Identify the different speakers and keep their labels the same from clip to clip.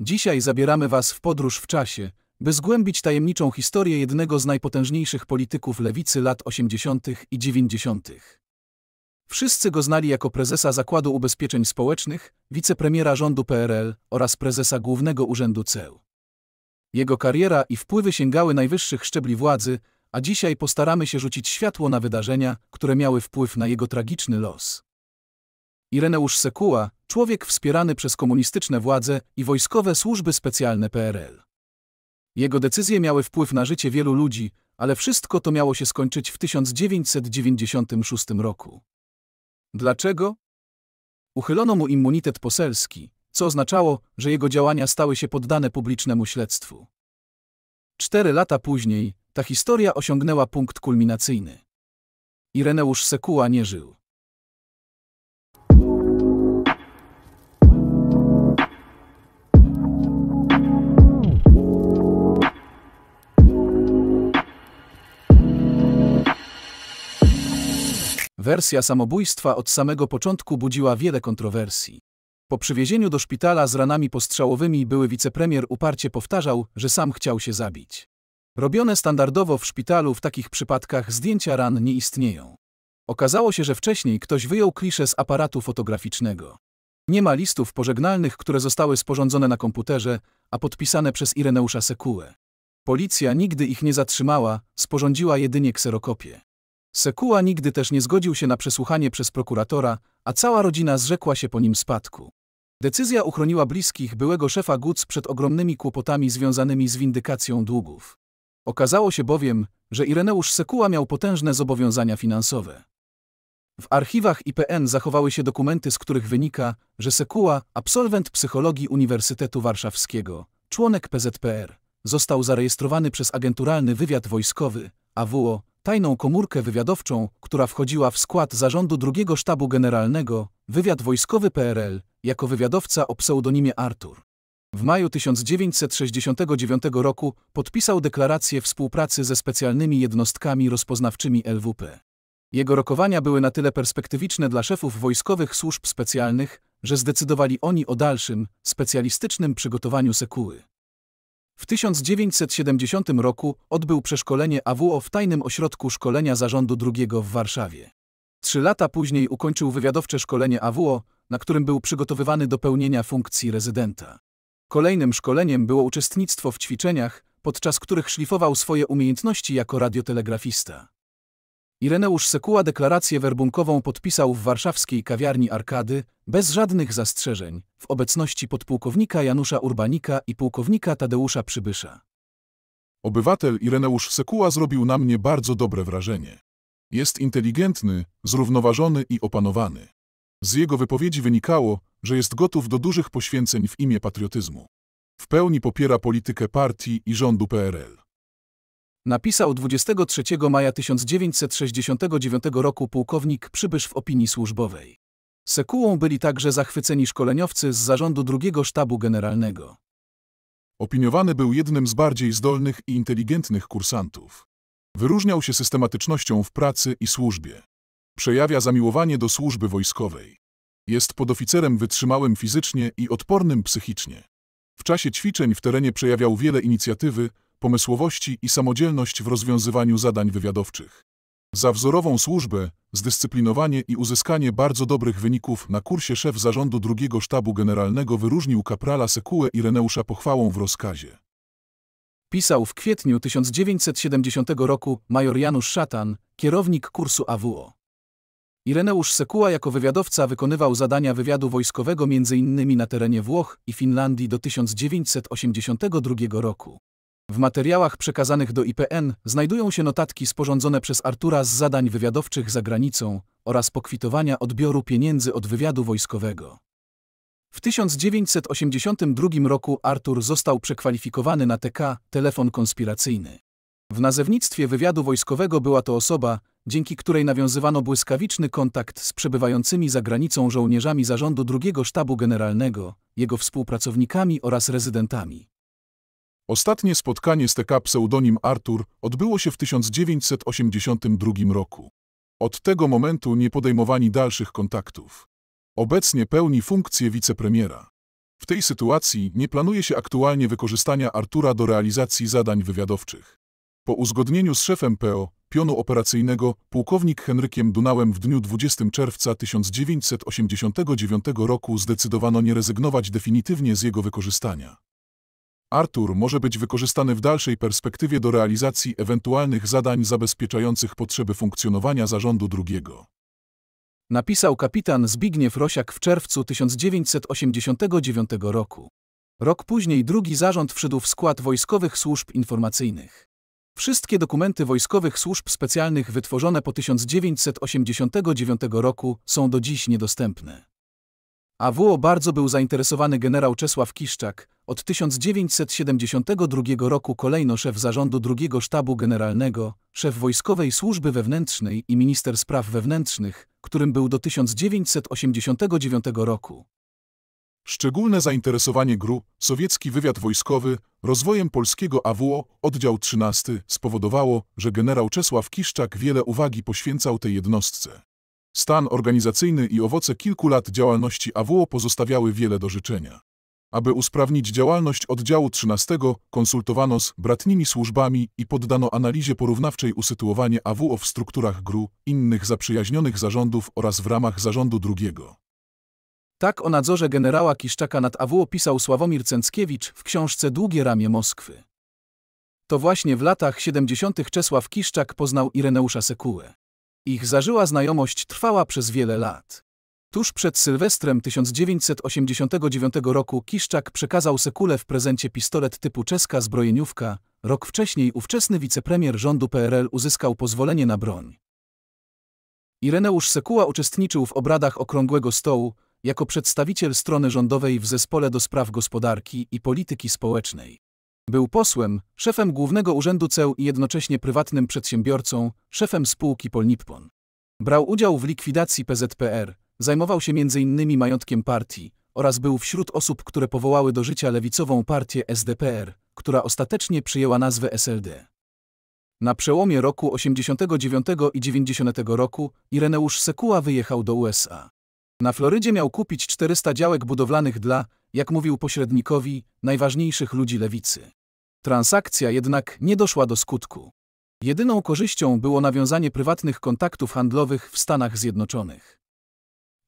Speaker 1: Dzisiaj zabieramy Was w podróż w czasie, by zgłębić tajemniczą historię jednego z najpotężniejszych polityków lewicy lat 80. i 90. Wszyscy go znali jako prezesa Zakładu Ubezpieczeń Społecznych, wicepremiera rządu PRL oraz prezesa Głównego Urzędu CEU. Jego kariera i wpływy sięgały najwyższych szczebli władzy, a dzisiaj postaramy się rzucić światło na wydarzenia, które miały wpływ na jego tragiczny los. Ireneusz Sekuła, człowiek wspierany przez komunistyczne władze i wojskowe służby specjalne PRL. Jego decyzje miały wpływ na życie wielu ludzi, ale wszystko to miało się skończyć w 1996 roku. Dlaczego? Uchylono mu immunitet poselski, co oznaczało, że jego działania stały się poddane publicznemu śledztwu. Cztery lata później ta historia osiągnęła punkt kulminacyjny. Ireneusz Sekuła nie żył. Wersja samobójstwa od samego początku budziła wiele kontrowersji. Po przywiezieniu do szpitala z ranami postrzałowymi były wicepremier uparcie powtarzał, że sam chciał się zabić. Robione standardowo w szpitalu w takich przypadkach zdjęcia ran nie istnieją. Okazało się, że wcześniej ktoś wyjął klisze z aparatu fotograficznego. Nie ma listów pożegnalnych, które zostały sporządzone na komputerze, a podpisane przez Ireneusza Sekułę. Policja nigdy ich nie zatrzymała, sporządziła jedynie kserokopię. Sekuła nigdy też nie zgodził się na przesłuchanie przez prokuratora, a cała rodzina zrzekła się po nim spadku. Decyzja uchroniła bliskich byłego szefa GUC przed ogromnymi kłopotami związanymi z windykacją długów. Okazało się bowiem, że Ireneusz Sekuła miał potężne zobowiązania finansowe. W archiwach IPN zachowały się dokumenty, z których wynika, że Sekuła, absolwent psychologii Uniwersytetu Warszawskiego, członek PZPR, został zarejestrowany przez agenturalny wywiad wojskowy, AWO, tajną komórkę wywiadowczą, która wchodziła w skład zarządu drugiego sztabu generalnego, wywiad wojskowy PRL, jako wywiadowca o pseudonimie Artur. W maju 1969 roku podpisał deklarację współpracy ze specjalnymi jednostkami rozpoznawczymi LWP. Jego rokowania były na tyle perspektywiczne dla szefów wojskowych służb specjalnych, że zdecydowali oni o dalszym, specjalistycznym przygotowaniu sekuły. W 1970 roku odbył przeszkolenie AWO w tajnym ośrodku szkolenia zarządu II w Warszawie. Trzy lata później ukończył wywiadowcze szkolenie AWO, na którym był przygotowywany do pełnienia funkcji rezydenta. Kolejnym szkoleniem było uczestnictwo w ćwiczeniach, podczas których szlifował swoje umiejętności jako radiotelegrafista. Ireneusz Sekuła deklarację werbunkową podpisał w warszawskiej kawiarni Arkady bez żadnych zastrzeżeń w obecności podpułkownika
Speaker 2: Janusza Urbanika i pułkownika Tadeusza Przybysza. Obywatel Ireneusz Sekuła zrobił na mnie bardzo dobre wrażenie. Jest inteligentny, zrównoważony i opanowany. Z jego wypowiedzi wynikało, że jest gotów do dużych poświęceń w imię patriotyzmu. W pełni popiera politykę partii i rządu PRL
Speaker 1: napisał 23 maja 1969 roku pułkownik Przybysz w opinii służbowej. Sekułą byli także zachwyceni szkoleniowcy z zarządu drugiego sztabu
Speaker 2: generalnego. Opiniowany był jednym z bardziej zdolnych i inteligentnych kursantów. Wyróżniał się systematycznością w pracy i służbie. Przejawia zamiłowanie do służby wojskowej. Jest podoficerem wytrzymałym fizycznie i odpornym psychicznie. W czasie ćwiczeń w terenie przejawiał wiele inicjatywy, pomysłowości i samodzielność w rozwiązywaniu zadań wywiadowczych. Za wzorową służbę, zdyscyplinowanie i uzyskanie bardzo dobrych wyników na kursie szef zarządu drugiego sztabu generalnego wyróżnił kaprala Sekułę i pochwałą w rozkazie. Pisał w kwietniu 1970
Speaker 1: roku major Janusz Szatan, kierownik kursu AWO. Ireneusz Sekuła jako wywiadowca wykonywał zadania wywiadu wojskowego m.in. na terenie Włoch i Finlandii do 1982 roku. W materiałach przekazanych do IPN znajdują się notatki sporządzone przez Artura z zadań wywiadowczych za granicą oraz pokwitowania odbioru pieniędzy od wywiadu wojskowego. W 1982 roku Artur został przekwalifikowany na TK telefon konspiracyjny. W nazewnictwie wywiadu wojskowego była to osoba, dzięki której nawiązywano błyskawiczny kontakt z przebywającymi za granicą żołnierzami zarządu II Sztabu Generalnego, jego współpracownikami
Speaker 2: oraz rezydentami. Ostatnie spotkanie z TK pseudonim Artur odbyło się w 1982 roku. Od tego momentu nie podejmowani dalszych kontaktów. Obecnie pełni funkcję wicepremiera. W tej sytuacji nie planuje się aktualnie wykorzystania Artura do realizacji zadań wywiadowczych. Po uzgodnieniu z szefem PO, pionu operacyjnego, pułkownik Henrykiem Dunałem w dniu 20 czerwca 1989 roku zdecydowano nie rezygnować definitywnie z jego wykorzystania. Artur może być wykorzystany w dalszej perspektywie do realizacji ewentualnych zadań zabezpieczających potrzeby funkcjonowania zarządu drugiego.
Speaker 1: Napisał kapitan Zbigniew Rosiak w czerwcu 1989 roku. Rok później drugi zarząd wszedł w skład wojskowych służb informacyjnych. Wszystkie dokumenty wojskowych służb specjalnych wytworzone po 1989 roku są do dziś niedostępne. AWO bardzo był zainteresowany generał Czesław Kiszczak, od 1972 roku kolejno szef zarządu II Sztabu Generalnego, szef Wojskowej Służby Wewnętrznej i minister spraw wewnętrznych, którym był do
Speaker 2: 1989 roku. Szczególne zainteresowanie GRU, sowiecki wywiad wojskowy, rozwojem polskiego AWO, oddział 13, spowodowało, że generał Czesław Kiszczak wiele uwagi poświęcał tej jednostce. Stan organizacyjny i owoce kilku lat działalności AWO pozostawiały wiele do życzenia. Aby usprawnić działalność oddziału 13, konsultowano z bratnimi służbami i poddano analizie porównawczej usytuowanie AWO w strukturach GRU, innych zaprzyjaźnionych zarządów oraz w ramach zarządu drugiego. Tak o nadzorze generała Kiszczaka nad AWO pisał Sławomir
Speaker 1: Cęckiewicz w książce Długie ramię Moskwy. To właśnie w latach 70. Czesław Kiszczak poznał Ireneusza Sekułę. Ich zażyła znajomość trwała przez wiele lat. Tuż przed Sylwestrem 1989 roku Kiszczak przekazał Sekule w prezencie pistolet typu czeska zbrojeniówka. Rok wcześniej ówczesny wicepremier rządu PRL uzyskał pozwolenie na broń. Ireneusz Sekuła uczestniczył w obradach Okrągłego Stołu jako przedstawiciel strony rządowej w Zespole do Spraw Gospodarki i Polityki Społecznej. Był posłem, szefem Głównego Urzędu Ceł i jednocześnie prywatnym przedsiębiorcą, szefem spółki Polnipon. Brał udział w likwidacji PZPR, Zajmował się m.in. majątkiem partii oraz był wśród osób, które powołały do życia lewicową partię SDPR, która ostatecznie przyjęła nazwę SLD. Na przełomie roku 89 i 90 roku Ireneusz Sekuła wyjechał do USA. Na Florydzie miał kupić 400 działek budowlanych dla, jak mówił pośrednikowi, najważniejszych ludzi lewicy. Transakcja jednak nie doszła do skutku. Jedyną korzyścią było nawiązanie prywatnych kontaktów handlowych w Stanach Zjednoczonych.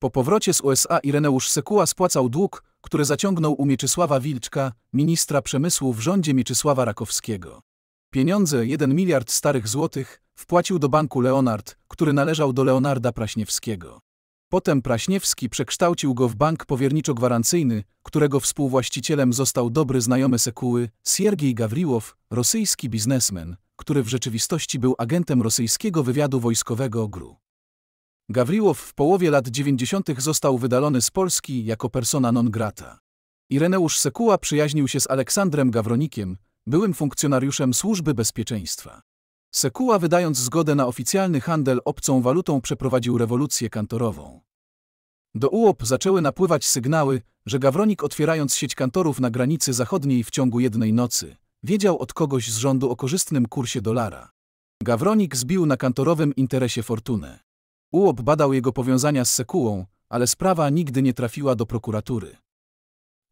Speaker 1: Po powrocie z USA Ireneusz Sekuła spłacał dług, który zaciągnął u Mieczysława Wilczka, ministra przemysłu w rządzie Mieczysława Rakowskiego. Pieniądze 1 miliard starych złotych wpłacił do banku Leonard, który należał do Leonarda Praśniewskiego. Potem Praśniewski przekształcił go w bank powierniczo-gwarancyjny, którego współwłaścicielem został dobry znajomy Sekuły, Siergiej Gawriłow, rosyjski biznesmen, który w rzeczywistości był agentem rosyjskiego wywiadu wojskowego GRU. Gawriłow w połowie lat 90. został wydalony z Polski jako persona non grata. Ireneusz Sekuła przyjaźnił się z Aleksandrem Gawronikiem, byłym funkcjonariuszem Służby Bezpieczeństwa. Sekuła wydając zgodę na oficjalny handel obcą walutą przeprowadził rewolucję kantorową. Do UOP zaczęły napływać sygnały, że Gawronik otwierając sieć kantorów na granicy zachodniej w ciągu jednej nocy, wiedział od kogoś z rządu o korzystnym kursie dolara. Gawronik zbił na kantorowym interesie fortunę. UOP badał jego powiązania z Sekułą, ale sprawa nigdy nie trafiła do prokuratury.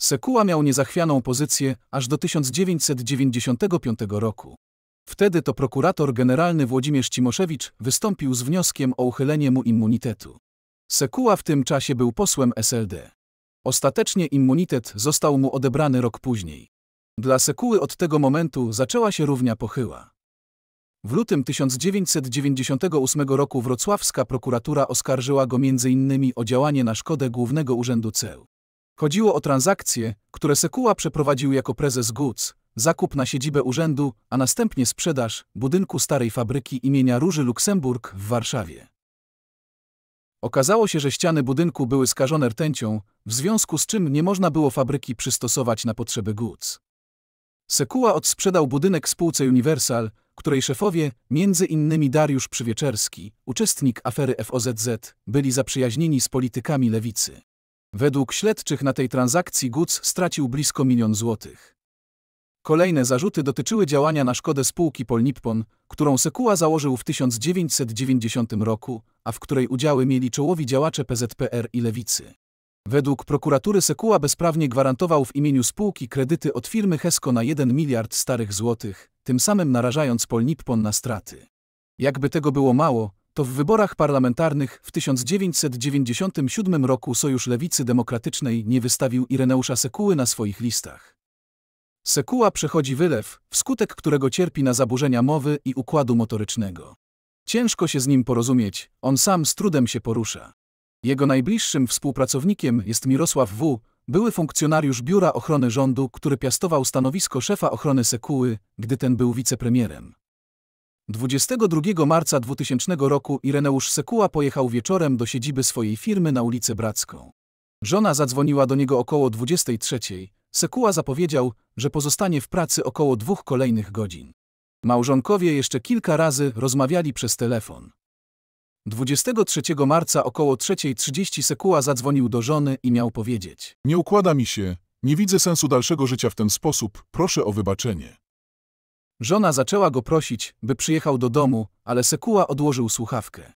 Speaker 1: Sekuła miał niezachwianą pozycję aż do 1995 roku. Wtedy to prokurator generalny Włodzimierz Cimoszewicz wystąpił z wnioskiem o uchylenie mu immunitetu. Sekuła w tym czasie był posłem SLD. Ostatecznie immunitet został mu odebrany rok później. Dla Sekuły od tego momentu zaczęła się równia pochyła. W lutym 1998 roku wrocławska prokuratura oskarżyła go m.in. o działanie na szkodę Głównego Urzędu CEU. Chodziło o transakcje, które Sekuła przeprowadził jako prezes GUC, zakup na siedzibę urzędu, a następnie sprzedaż budynku starej fabryki imienia Róży Luksemburg w Warszawie. Okazało się, że ściany budynku były skażone rtęcią, w związku z czym nie można było fabryki przystosować na potrzeby GUC. Sekuła odsprzedał budynek spółce Universal, której szefowie, między innymi Dariusz Przywieczerski, uczestnik afery FOZZ, byli zaprzyjaźnieni z politykami lewicy. Według śledczych na tej transakcji Guc stracił blisko milion złotych. Kolejne zarzuty dotyczyły działania na szkodę spółki Polnippon, którą Sekuła założył w 1990 roku, a w której udziały mieli czołowi działacze PZPR i Lewicy. Według prokuratury Sekuła bezprawnie gwarantował w imieniu spółki kredyty od firmy Hesko na 1 miliard starych złotych, tym samym narażając Polnippon na straty. Jakby tego było mało, to w wyborach parlamentarnych w 1997 roku Sojusz Lewicy Demokratycznej nie wystawił Ireneusza Sekuły na swoich listach. Sekuła przechodzi wylew, wskutek którego cierpi na zaburzenia mowy i układu motorycznego. Ciężko się z nim porozumieć, on sam z trudem się porusza. Jego najbliższym współpracownikiem jest Mirosław W., były funkcjonariusz Biura Ochrony Rządu, który piastował stanowisko szefa ochrony Sekuły, gdy ten był wicepremierem. 22 marca 2000 roku Ireneusz Sekuła pojechał wieczorem do siedziby swojej firmy na ulicę Bracką. Żona zadzwoniła do niego około 23. Sekuła zapowiedział, że pozostanie w pracy około dwóch kolejnych godzin. Małżonkowie jeszcze kilka razy rozmawiali przez telefon. 23 marca około 3.30
Speaker 2: Sekuła zadzwonił do żony i miał powiedzieć. Nie układa mi się. Nie widzę sensu dalszego życia w ten sposób. Proszę o wybaczenie. Żona zaczęła go prosić, by
Speaker 1: przyjechał do domu, ale Sekuła odłożył słuchawkę.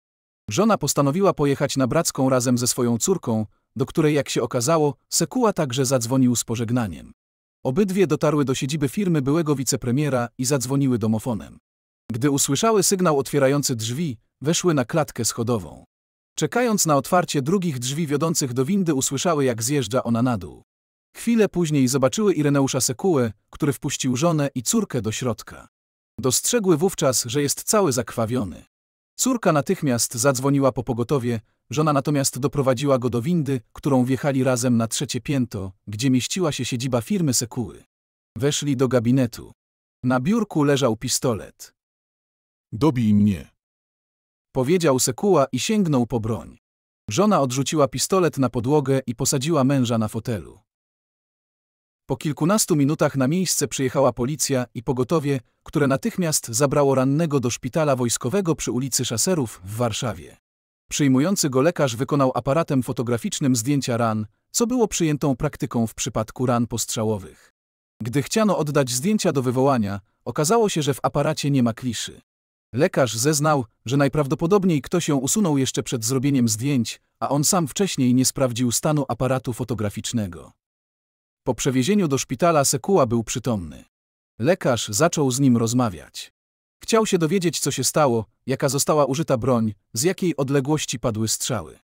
Speaker 1: Żona postanowiła pojechać na Bracką razem ze swoją córką, do której jak się okazało, Sekuła także zadzwonił z pożegnaniem. Obydwie dotarły do siedziby firmy byłego wicepremiera i zadzwoniły domofonem. Gdy usłyszały sygnał otwierający drzwi, weszły na klatkę schodową. Czekając na otwarcie drugich drzwi wiodących do windy, usłyszały, jak zjeżdża ona na dół. Chwilę później zobaczyły Ireneusza Sekułę, który wpuścił żonę i córkę do środka. Dostrzegły wówczas, że jest cały zakrwawiony. Córka natychmiast zadzwoniła po pogotowie, żona natomiast doprowadziła go do windy, którą wjechali razem na trzecie piętro, gdzie mieściła się siedziba firmy Sekuły. Weszli do gabinetu. Na biurku leżał pistolet. Dobij mnie. Powiedział Sekuła i sięgnął po broń. Żona odrzuciła pistolet na podłogę i posadziła męża na fotelu. Po kilkunastu minutach na miejsce przyjechała policja i pogotowie, które natychmiast zabrało rannego do szpitala wojskowego przy ulicy Szaserów w Warszawie. Przyjmujący go lekarz wykonał aparatem fotograficznym zdjęcia ran, co było przyjętą praktyką w przypadku ran postrzałowych. Gdy chciano oddać zdjęcia do wywołania, okazało się, że w aparacie nie ma kliszy. Lekarz zeznał, że najprawdopodobniej ktoś ją usunął jeszcze przed zrobieniem zdjęć, a on sam wcześniej nie sprawdził stanu aparatu fotograficznego. Po przewiezieniu do szpitala Sekuła był przytomny. Lekarz zaczął z nim rozmawiać. Chciał się dowiedzieć, co się stało, jaka została użyta broń, z jakiej odległości padły strzały.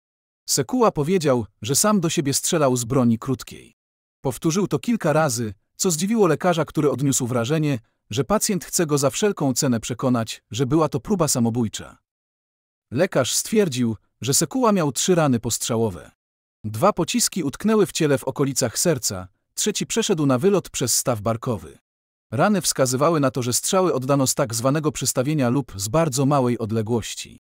Speaker 1: Sekuła powiedział, że sam do siebie strzelał z broni krótkiej. Powtórzył to kilka razy, co zdziwiło lekarza, który odniósł wrażenie, że pacjent chce go za wszelką cenę przekonać, że była to próba samobójcza. Lekarz stwierdził, że Sekuła miał trzy rany postrzałowe. Dwa pociski utknęły w ciele w okolicach serca, trzeci przeszedł na wylot przez staw barkowy. Rany wskazywały na to, że strzały oddano z tak zwanego przystawienia lub z bardzo małej odległości.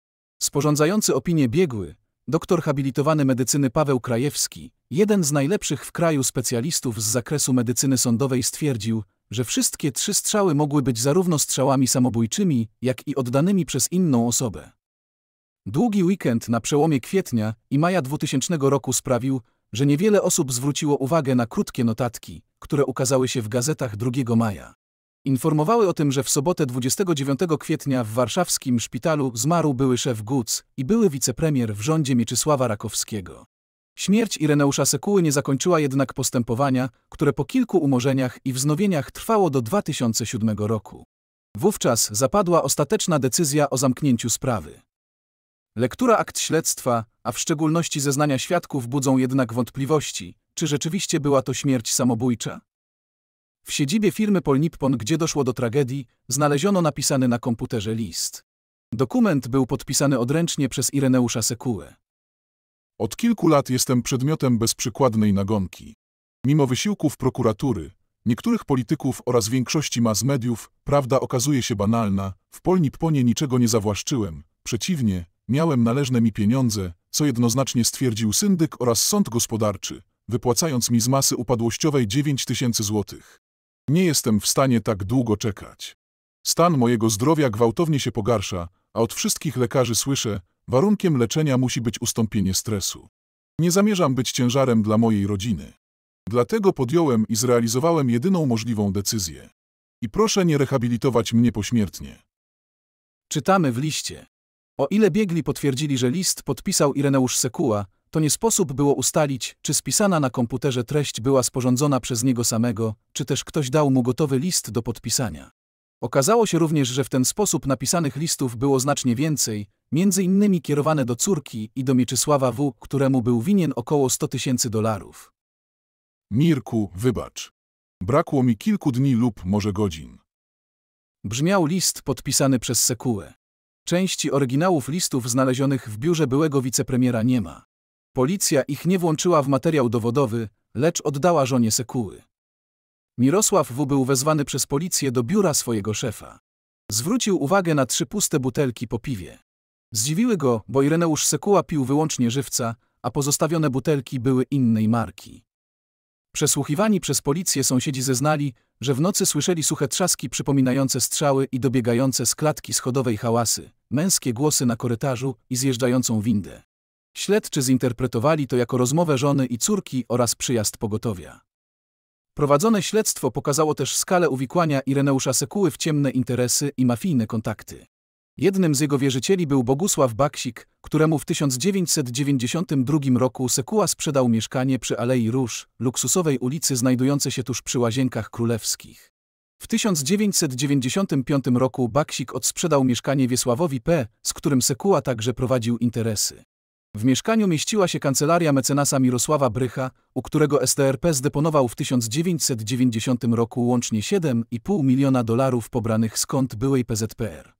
Speaker 1: Sporządzający opinię biegły, doktor habilitowany medycyny Paweł Krajewski, jeden z najlepszych w kraju specjalistów z zakresu medycyny sądowej stwierdził, że wszystkie trzy strzały mogły być zarówno strzałami samobójczymi, jak i oddanymi przez inną osobę. Długi weekend na przełomie kwietnia i maja 2000 roku sprawił, że niewiele osób zwróciło uwagę na krótkie notatki, które ukazały się w gazetach 2 maja. Informowały o tym, że w sobotę 29 kwietnia w warszawskim szpitalu zmarł były szef GUC i były wicepremier w rządzie Mieczysława Rakowskiego. Śmierć Ireneusza Sekuły nie zakończyła jednak postępowania, które po kilku umorzeniach i wznowieniach trwało do 2007 roku. Wówczas zapadła ostateczna decyzja o zamknięciu sprawy. Lektura akt śledztwa, a w szczególności zeznania świadków budzą jednak wątpliwości, czy rzeczywiście była to śmierć samobójcza? W siedzibie firmy Polnippon, gdzie doszło do tragedii, znaleziono napisany na komputerze
Speaker 2: list. Dokument był podpisany odręcznie przez Ireneusza Sekułę. Od kilku lat jestem przedmiotem bezprzykładnej nagonki. Mimo wysiłków prokuratury, niektórych polityków oraz większości mas mediów, prawda okazuje się banalna, w Polniponie niczego nie zawłaszczyłem, przeciwnie, miałem należne mi pieniądze, co jednoznacznie stwierdził syndyk oraz sąd gospodarczy, wypłacając mi z masy upadłościowej 9 tysięcy złotych. Nie jestem w stanie tak długo czekać. Stan mojego zdrowia gwałtownie się pogarsza, a od wszystkich lekarzy słyszę, Warunkiem leczenia musi być ustąpienie stresu. Nie zamierzam być ciężarem dla mojej rodziny. Dlatego podjąłem i zrealizowałem jedyną możliwą decyzję. I proszę nie rehabilitować mnie pośmiertnie.
Speaker 1: Czytamy w liście. O ile biegli potwierdzili, że list podpisał Ireneusz Sekuła, to nie sposób było ustalić, czy spisana na komputerze treść była sporządzona przez niego samego, czy też ktoś dał mu gotowy list do podpisania. Okazało się również, że w ten sposób napisanych listów było znacznie więcej, między innymi kierowane do córki i do Mieczysława W., któremu był winien około 100 tysięcy dolarów. Mirku, wybacz. Brakło mi kilku dni lub może godzin. Brzmiał list podpisany przez Sekułę. Części oryginałów listów znalezionych w biurze byłego wicepremiera nie ma. Policja ich nie włączyła w materiał dowodowy, lecz oddała żonie Sekuły. Mirosław W. był wezwany przez policję do biura swojego szefa. Zwrócił uwagę na trzy puste butelki po piwie. Zdziwiły go, bo Ireneusz Sekuła pił wyłącznie żywca, a pozostawione butelki były innej marki. Przesłuchiwani przez policję sąsiedzi zeznali, że w nocy słyszeli suche trzaski przypominające strzały i dobiegające z klatki schodowej hałasy, męskie głosy na korytarzu i zjeżdżającą windę. Śledczy zinterpretowali to jako rozmowę żony i córki oraz przyjazd pogotowia. Prowadzone śledztwo pokazało też skalę uwikłania Ireneusza Sekuły w ciemne interesy i mafijne kontakty. Jednym z jego wierzycieli był Bogusław Baksik, któremu w 1992 roku Sekuła sprzedał mieszkanie przy Alei Róż, luksusowej ulicy znajdującej się tuż przy Łazienkach Królewskich. W 1995 roku Baksik odsprzedał mieszkanie Wiesławowi P., z którym Sekuła także prowadził interesy. W mieszkaniu mieściła się kancelaria mecenasa Mirosława Brycha, u którego STRP zdeponował w 1990 roku łącznie 7,5 miliona dolarów pobranych skąd byłej PZPR.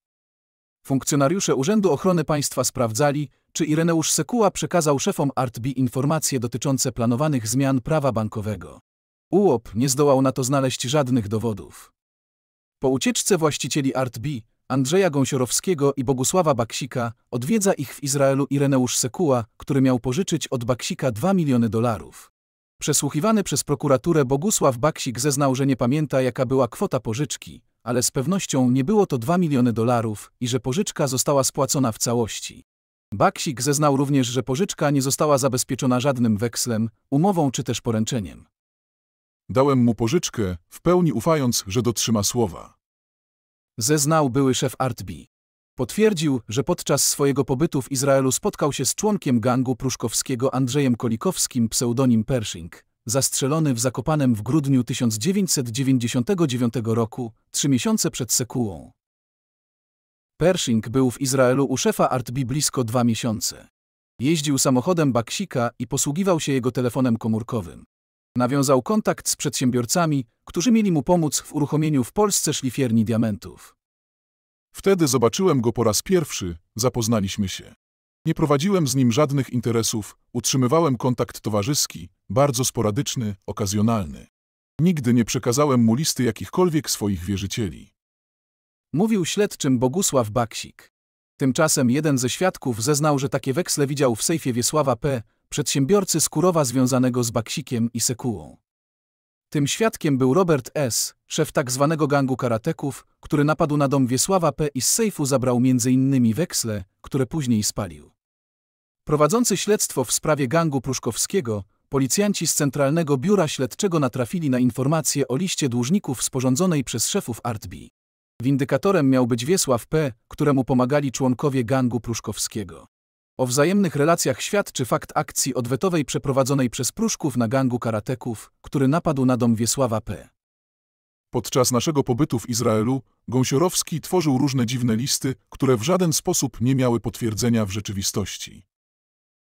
Speaker 1: Funkcjonariusze Urzędu Ochrony Państwa sprawdzali, czy Ireneusz Sekuła przekazał szefom ArtBi informacje dotyczące planowanych zmian prawa bankowego. UOP nie zdołał na to znaleźć żadnych dowodów. Po ucieczce właścicieli ArtBi, Andrzeja Gąsiorowskiego i Bogusława Baksika, odwiedza ich w Izraelu Ireneusz Sekuła, który miał pożyczyć od Baksika 2 miliony dolarów. Przesłuchiwany przez prokuraturę Bogusław Baksik zeznał, że nie pamięta jaka była kwota pożyczki, ale z pewnością nie było to 2 miliony dolarów i że pożyczka została spłacona w całości. Baksik zeznał również, że pożyczka nie została zabezpieczona żadnym wekslem, umową czy też poręczeniem. Dałem mu pożyczkę, w pełni ufając, że dotrzyma słowa. Zeznał były szef Artbi. Potwierdził, że podczas swojego pobytu w Izraelu spotkał się z członkiem gangu pruszkowskiego Andrzejem Kolikowskim pseudonim Pershing, zastrzelony w Zakopanem w grudniu 1999 roku, trzy miesiące przed sekułą. Pershing był w Izraelu u szefa Artbi blisko dwa miesiące. Jeździł samochodem Baksika i posługiwał się jego telefonem komórkowym. Nawiązał kontakt z przedsiębiorcami,
Speaker 2: którzy mieli mu pomóc w uruchomieniu w Polsce szlifierni diamentów. Wtedy zobaczyłem go po raz pierwszy, zapoznaliśmy się. Nie prowadziłem z nim żadnych interesów, utrzymywałem kontakt towarzyski, bardzo sporadyczny, okazjonalny. Nigdy nie przekazałem mu listy jakichkolwiek swoich wierzycieli. Mówił śledczym Bogusław
Speaker 1: Baksik. Tymczasem jeden ze świadków zeznał, że takie weksle widział w sejfie Wiesława P., przedsiębiorcy skórowa związanego z Baksikiem i Sekułą. Tym świadkiem był Robert S., szef tzw. Tak gangu karateków, który napadł na dom Wiesława P. i z sejfu zabrał m.in. weksle, które później spalił. Prowadzący śledztwo w sprawie gangu Pruszkowskiego, policjanci z Centralnego Biura Śledczego natrafili na informacje o liście dłużników sporządzonej przez szefów Artbi. Windykatorem miał być Wiesław P., któremu pomagali członkowie gangu Pruszkowskiego. O wzajemnych relacjach świadczy fakt akcji odwetowej przeprowadzonej przez Pruszków na gangu karateków, który napadł na dom Wiesława P.
Speaker 2: Podczas naszego pobytu w Izraelu Gąsiorowski tworzył różne dziwne listy, które w żaden sposób nie miały potwierdzenia w rzeczywistości.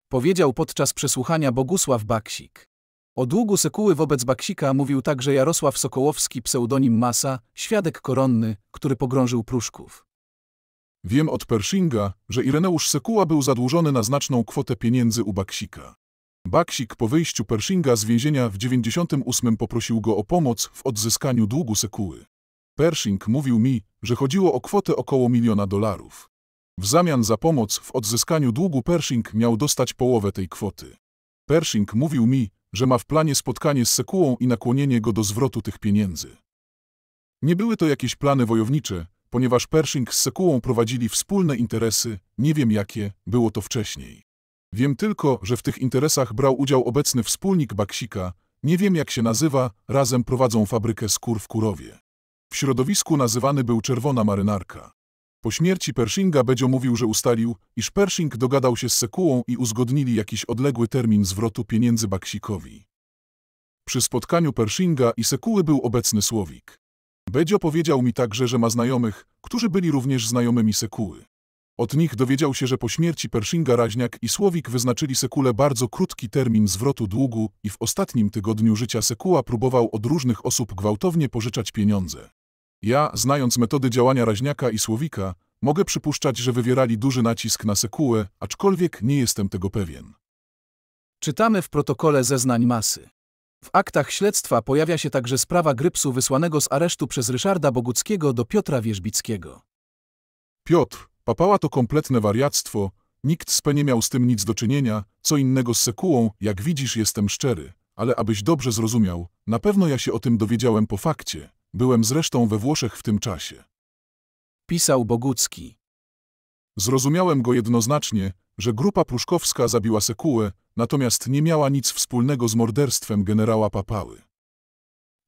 Speaker 2: Powiedział podczas
Speaker 1: przesłuchania Bogusław Baksik. O długu sekuły wobec Baksika mówił także Jarosław
Speaker 2: Sokołowski pseudonim Masa, świadek koronny, który pogrążył Pruszków. Wiem od Pershinga, że Ireneusz Sekuła był zadłużony na znaczną kwotę pieniędzy u Baksika. Baksik po wyjściu Pershinga z więzienia w 98 poprosił go o pomoc w odzyskaniu długu Sekuły. Pershing mówił mi, że chodziło o kwotę około miliona dolarów. W zamian za pomoc w odzyskaniu długu Pershing miał dostać połowę tej kwoty. Pershing mówił mi, że ma w planie spotkanie z Sekułą i nakłonienie go do zwrotu tych pieniędzy. Nie były to jakieś plany wojownicze, ponieważ Pershing z Sekułą prowadzili wspólne interesy, nie wiem jakie, było to wcześniej. Wiem tylko, że w tych interesach brał udział obecny wspólnik Baksika, nie wiem jak się nazywa, razem prowadzą fabrykę skór w Kurowie. W środowisku nazywany był Czerwona Marynarka. Po śmierci Pershinga Bedzio mówił, że ustalił, iż Pershing dogadał się z Sekułą i uzgodnili jakiś odległy termin zwrotu pieniędzy Baksikowi. Przy spotkaniu Pershinga i Sekuły był obecny Słowik. Bedzio powiedział mi także, że ma znajomych, którzy byli również znajomymi Sekuły. Od nich dowiedział się, że po śmierci Pershinga Raźniak i Słowik wyznaczyli Sekule bardzo krótki termin zwrotu długu i w ostatnim tygodniu życia Sekuła próbował od różnych osób gwałtownie pożyczać pieniądze. Ja, znając metody działania Raźniaka i Słowika, mogę przypuszczać, że wywierali duży nacisk na Sekułę, aczkolwiek nie jestem tego pewien.
Speaker 1: Czytamy w protokole zeznań masy. W aktach śledztwa pojawia się także sprawa Grypsu
Speaker 2: wysłanego z aresztu przez Ryszarda Boguckiego do Piotra Wierzbickiego. Piotr, papała to kompletne wariactwo, nikt z P nie miał z tym nic do czynienia, co innego z sekułą, jak widzisz jestem szczery, ale abyś dobrze zrozumiał, na pewno ja się o tym dowiedziałem po fakcie, byłem zresztą we Włoszech w tym czasie. Pisał Bogucki. Zrozumiałem go jednoznacznie, że grupa pruszkowska zabiła Sekułę, natomiast nie miała nic wspólnego z morderstwem generała Papały.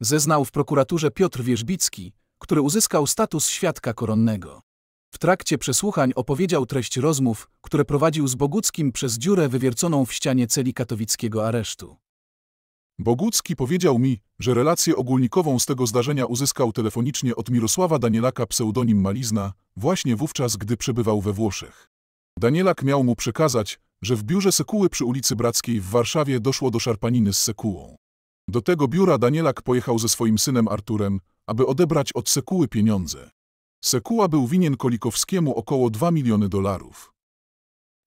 Speaker 2: Zeznał w
Speaker 1: prokuraturze Piotr Wierzbicki, który uzyskał status świadka koronnego. W trakcie przesłuchań opowiedział treść rozmów, które prowadził z Boguckim przez dziurę wywierconą w ścianie celi
Speaker 2: katowickiego aresztu. Bogucki powiedział mi, że relację ogólnikową z tego zdarzenia uzyskał telefonicznie od Mirosława Danielaka pseudonim Malizna, właśnie wówczas, gdy przebywał we Włoszech. Danielak miał mu przekazać, że w biurze Sekuły przy ulicy Brackiej w Warszawie doszło do szarpaniny z Sekułą. Do tego biura Danielak pojechał ze swoim synem Arturem, aby odebrać od Sekuły pieniądze. Sekuła był winien Kolikowskiemu około 2 miliony dolarów.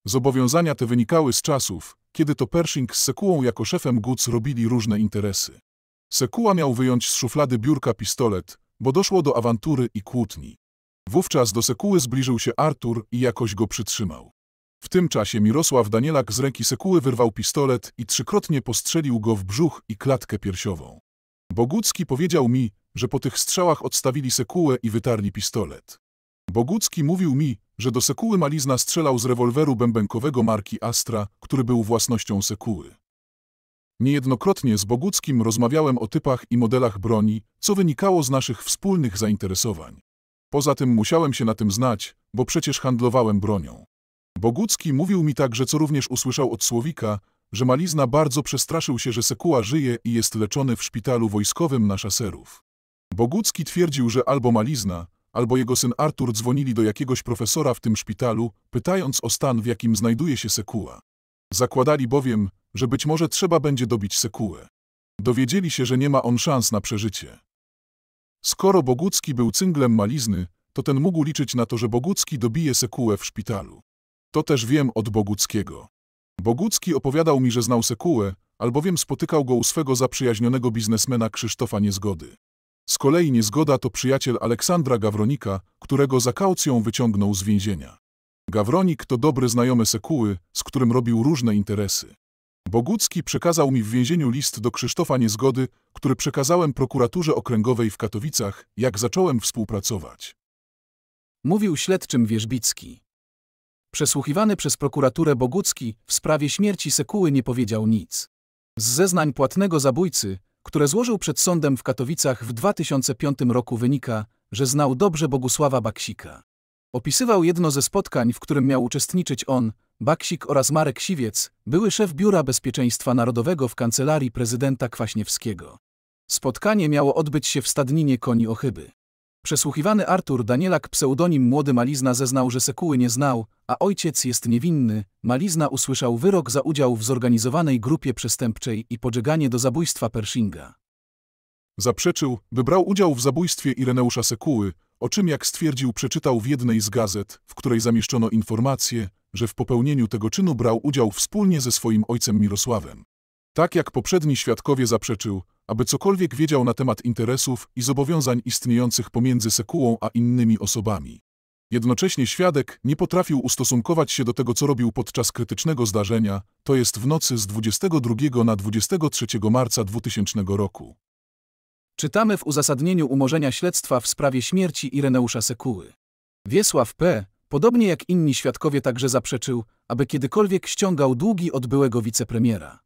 Speaker 2: Zobowiązania te wynikały z czasów, kiedy to Pershing z Sekułą jako szefem GUC robili różne interesy. Sekuła miał wyjąć z szuflady biurka pistolet, bo doszło do awantury i kłótni. Wówczas do Sekuły zbliżył się Artur i jakoś go przytrzymał. W tym czasie Mirosław Danielak z ręki Sekuły wyrwał pistolet i trzykrotnie postrzelił go w brzuch i klatkę piersiową. Bogucki powiedział mi, że po tych strzałach odstawili Sekułę i wytarli pistolet. Bogucki mówił mi, że do Sekuły Malizna strzelał z rewolweru bębenkowego marki Astra, który był własnością Sekuły. Niejednokrotnie z Boguckim rozmawiałem o typach i modelach broni, co wynikało z naszych wspólnych zainteresowań. Poza tym musiałem się na tym znać, bo przecież handlowałem bronią. Bogucki mówił mi także, co również usłyszał od Słowika, że Malizna bardzo przestraszył się, że Sekuła żyje i jest leczony w szpitalu wojskowym na szaserów. Bogucki twierdził, że albo Malizna, albo jego syn Artur dzwonili do jakiegoś profesora w tym szpitalu, pytając o stan, w jakim znajduje się Sekuła. Zakładali bowiem, że być może trzeba będzie dobić Sekułę. Dowiedzieli się, że nie ma on szans na przeżycie. Skoro Bogucki był cynglem malizny, to ten mógł liczyć na to, że Bogucki dobije Sekułę w szpitalu. To też wiem od Boguckiego. Bogucki opowiadał mi, że znał Sekułę, albowiem spotykał go u swego zaprzyjaźnionego biznesmena Krzysztofa Niezgody. Z kolei niezgoda to przyjaciel Aleksandra Gawronika, którego za kaucją wyciągnął z więzienia. Gawronik to dobry znajomy Sekuły, z którym robił różne interesy. Bogucki przekazał mi w więzieniu list do Krzysztofa Niezgody, który przekazałem prokuraturze okręgowej w Katowicach, jak zacząłem współpracować. Mówił śledczym
Speaker 1: Wierzbicki. Przesłuchiwany przez prokuraturę Bogucki w sprawie śmierci Sekuły nie powiedział nic. Z zeznań płatnego zabójcy które złożył przed sądem w Katowicach w 2005 roku wynika, że znał dobrze Bogusława Baksika. Opisywał jedno ze spotkań, w którym miał uczestniczyć on, Baksik oraz Marek Siwiec, były szef Biura Bezpieczeństwa Narodowego w kancelarii prezydenta Kwaśniewskiego. Spotkanie miało odbyć się w stadninie koni Ochyby. Przesłuchiwany Artur Danielak pseudonim Młody Malizna zeznał, że sekuły nie znał, a ojciec jest niewinny. Malizna usłyszał wyrok za udział w zorganizowanej
Speaker 2: grupie przestępczej i podżeganie do zabójstwa Pershinga. Zaprzeczył, by brał udział w zabójstwie Ireneusza Sekuły, o czym jak stwierdził przeczytał w jednej z gazet, w której zamieszczono informację, że w popełnieniu tego czynu brał udział wspólnie ze swoim ojcem Mirosławem. Tak jak poprzedni świadkowie zaprzeczył, aby cokolwiek wiedział na temat interesów i zobowiązań istniejących pomiędzy sekułą a innymi osobami. Jednocześnie świadek nie potrafił ustosunkować się do tego, co robił podczas krytycznego zdarzenia, to jest w nocy z 22 na 23 marca 2000 roku. Czytamy w
Speaker 1: uzasadnieniu umorzenia śledztwa w sprawie śmierci Ireneusza Sekuły. Wiesław P., podobnie jak inni świadkowie, także zaprzeczył, aby kiedykolwiek ściągał długi od byłego wicepremiera.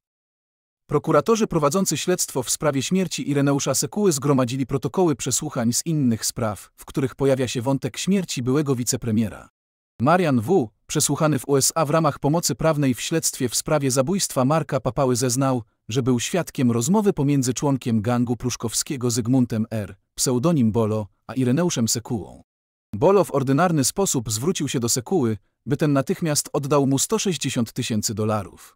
Speaker 1: Prokuratorzy prowadzący śledztwo w sprawie śmierci Ireneusza Sekuły zgromadzili protokoły przesłuchań z innych spraw, w których pojawia się wątek śmierci byłego wicepremiera. Marian W., przesłuchany w USA w ramach pomocy prawnej w śledztwie w sprawie zabójstwa Marka Papały zeznał, że był świadkiem rozmowy pomiędzy członkiem gangu pruszkowskiego Zygmuntem R., pseudonim Bolo, a Ireneuszem Sekułą. Bolo w ordynarny sposób zwrócił się do Sekuły, by ten natychmiast oddał mu 160 tysięcy dolarów.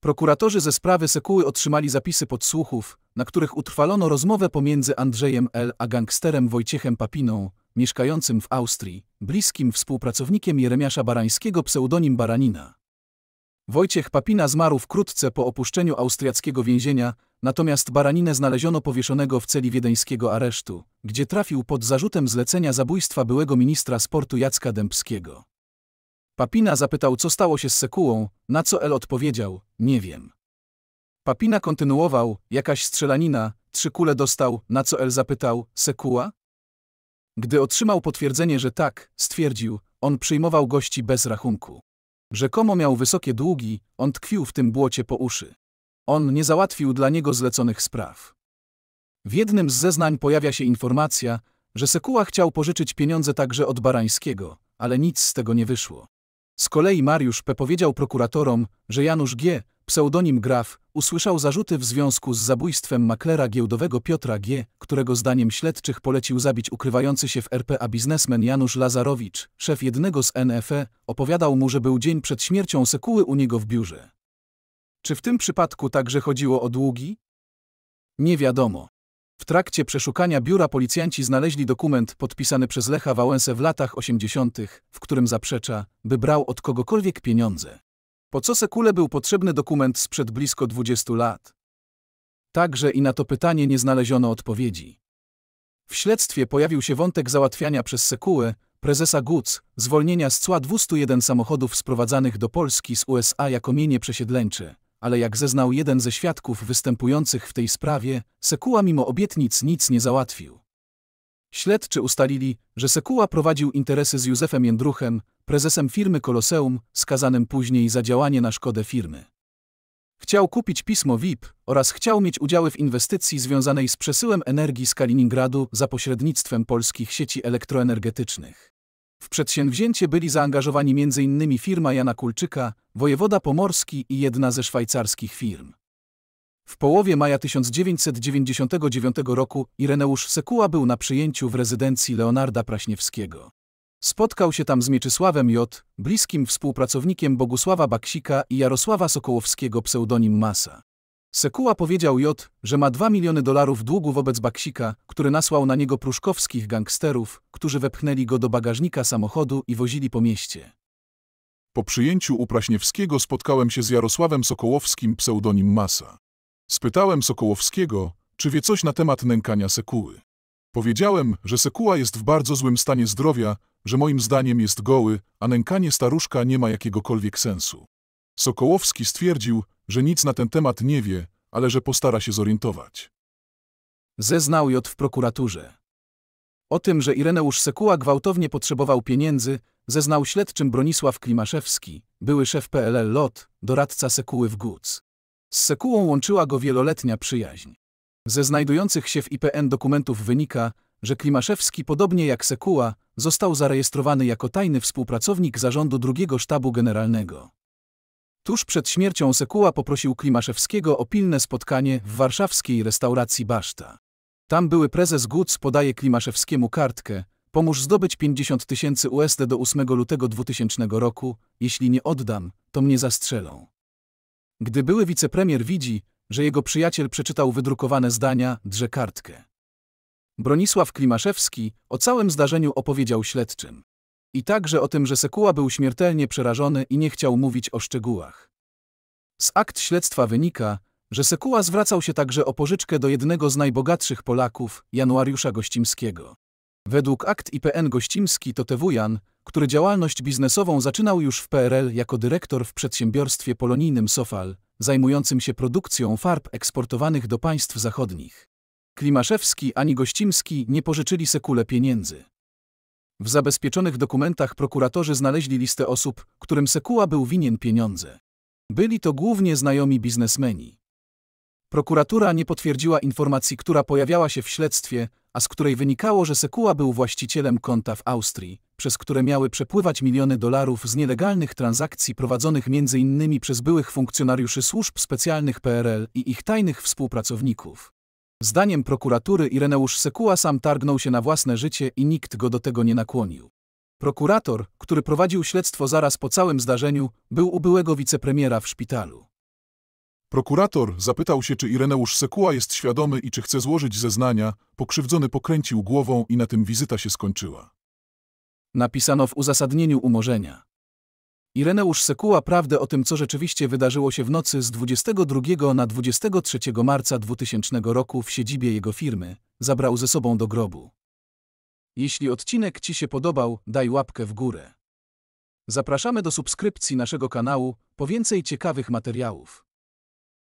Speaker 1: Prokuratorzy ze sprawy Sekuły otrzymali zapisy podsłuchów, na których utrwalono rozmowę pomiędzy Andrzejem L. a gangsterem Wojciechem Papiną, mieszkającym w Austrii, bliskim współpracownikiem Jeremiasza Barańskiego pseudonim Baranina. Wojciech Papina zmarł wkrótce po opuszczeniu austriackiego więzienia, natomiast Baraninę znaleziono powieszonego w celi wiedeńskiego aresztu, gdzie trafił pod zarzutem zlecenia zabójstwa byłego ministra sportu Jacka Dębskiego. Papina zapytał, co stało się z Sekułą, na co El odpowiedział, nie wiem. Papina kontynuował, jakaś strzelanina, trzy kule dostał, na co El zapytał, Sekuła? Gdy otrzymał potwierdzenie, że tak, stwierdził, on przyjmował gości bez rachunku. Rzekomo miał wysokie długi, on tkwił w tym błocie po uszy. On nie załatwił dla niego zleconych spraw. W jednym z zeznań pojawia się informacja, że Sekuła chciał pożyczyć pieniądze także od Barańskiego, ale nic z tego nie wyszło. Z kolei Mariusz P. powiedział prokuratorom, że Janusz G., pseudonim Graf, usłyszał zarzuty w związku z zabójstwem maklera giełdowego Piotra G., którego zdaniem śledczych polecił zabić ukrywający się w RPA biznesmen Janusz Lazarowicz, szef jednego z NFE, opowiadał mu, że był dzień przed śmiercią sekuły u niego w biurze. Czy w tym przypadku także chodziło o długi? Nie wiadomo. W trakcie przeszukania biura policjanci znaleźli dokument podpisany przez Lecha Wałęsę w latach 80., w którym zaprzecza, by brał od kogokolwiek pieniądze. Po co Sekule był potrzebny dokument sprzed blisko 20 lat? Także i na to pytanie nie znaleziono odpowiedzi. W śledztwie pojawił się wątek załatwiania przez Sekułę, prezesa GUC, zwolnienia z cła 201 samochodów sprowadzanych do Polski z USA jako mienie przesiedleńcze, ale jak zeznał jeden ze świadków występujących w tej sprawie, Sekuła mimo obietnic nic nie załatwił. Śledczy ustalili, że Sekuła prowadził interesy z Józefem Jędruchem, prezesem firmy Koloseum, skazanym później za działanie na szkodę firmy. Chciał kupić pismo VIP oraz chciał mieć udziały w inwestycji związanej z przesyłem energii z Kaliningradu za pośrednictwem polskich sieci elektroenergetycznych. W przedsięwzięcie byli zaangażowani m.in. firma Jana Kulczyka, wojewoda pomorski i jedna ze szwajcarskich firm. W połowie maja 1999 roku Ireneusz Sekuła był na przyjęciu w rezydencji Leonarda Praśniewskiego. Spotkał się tam z Mieczysławem J., bliskim współpracownikiem Bogusława Baksika i Jarosława Sokołowskiego pseudonim Masa. Sekuła powiedział J, że ma 2 miliony dolarów długu wobec Baksika, który nasłał na niego pruszkowskich gangsterów, którzy wepchnęli go do bagażnika samochodu i wozili
Speaker 2: po mieście. Po przyjęciu Upraśniewskiego spotkałem się z Jarosławem Sokołowskim pseudonim Masa. Spytałem Sokołowskiego, czy wie coś na temat nękania Sekuły. Powiedziałem, że Sekuła jest w bardzo złym stanie zdrowia, że moim zdaniem jest goły, a nękanie staruszka nie ma jakiegokolwiek sensu. Sokołowski stwierdził, że nic na ten temat nie wie, ale że postara się zorientować. Zeznał J w
Speaker 1: prokuraturze. O tym, że Ireneusz Sekuła gwałtownie potrzebował pieniędzy, zeznał śledczym Bronisław Klimaszewski, były szef PLL LOT, doradca Sekuły w GUC. Z Sekułą łączyła go wieloletnia przyjaźń. Ze znajdujących się w IPN dokumentów wynika, że Klimaszewski, podobnie jak Sekuła, został zarejestrowany jako tajny współpracownik zarządu drugiego sztabu generalnego. Tuż przed śmiercią Sekuła poprosił Klimaszewskiego o pilne spotkanie w warszawskiej restauracji Baszta. Tam były prezes Guc podaje Klimaszewskiemu kartkę, pomóż zdobyć 50 tysięcy USD do 8 lutego 2000 roku, jeśli nie oddam, to mnie zastrzelą. Gdy były wicepremier widzi, że jego przyjaciel przeczytał wydrukowane zdania, drze kartkę. Bronisław Klimaszewski o całym zdarzeniu opowiedział śledczym. I także o tym, że Sekuła był śmiertelnie przerażony i nie chciał mówić o szczegółach. Z akt śledztwa wynika, że Sekuła zwracał się także o pożyczkę do jednego z najbogatszych Polaków, Januariusza Gościmskiego. Według akt IPN Gościmski to Tewujan, który działalność biznesową zaczynał już w PRL jako dyrektor w przedsiębiorstwie polonijnym Sofal, zajmującym się produkcją farb eksportowanych do państw zachodnich. Klimaszewski ani Gościmski nie pożyczyli Sekule pieniędzy. W zabezpieczonych dokumentach prokuratorzy znaleźli listę osób, którym Sekuła był winien pieniądze. Byli to głównie znajomi biznesmeni. Prokuratura nie potwierdziła informacji, która pojawiała się w śledztwie, a z której wynikało, że Sekuła był właścicielem konta w Austrii, przez które miały przepływać miliony dolarów z nielegalnych transakcji prowadzonych m.in. przez byłych funkcjonariuszy służb specjalnych PRL i ich tajnych współpracowników. Zdaniem prokuratury Ireneusz Sekuła sam targnął się na własne życie i nikt go do tego nie nakłonił. Prokurator, który
Speaker 2: prowadził śledztwo zaraz po całym zdarzeniu, był u byłego wicepremiera w szpitalu. Prokurator zapytał się, czy Ireneusz Sekuła jest świadomy i czy chce złożyć zeznania, pokrzywdzony pokręcił głową i na tym wizyta się skończyła. Napisano w uzasadnieniu
Speaker 1: umorzenia. Ireneusz sekuła prawdę o tym, co rzeczywiście wydarzyło się w nocy z 22 na 23 marca 2000 roku w siedzibie jego firmy, zabrał ze sobą do grobu. Jeśli odcinek Ci się podobał, daj łapkę w górę. Zapraszamy do subskrypcji naszego kanału po więcej ciekawych materiałów.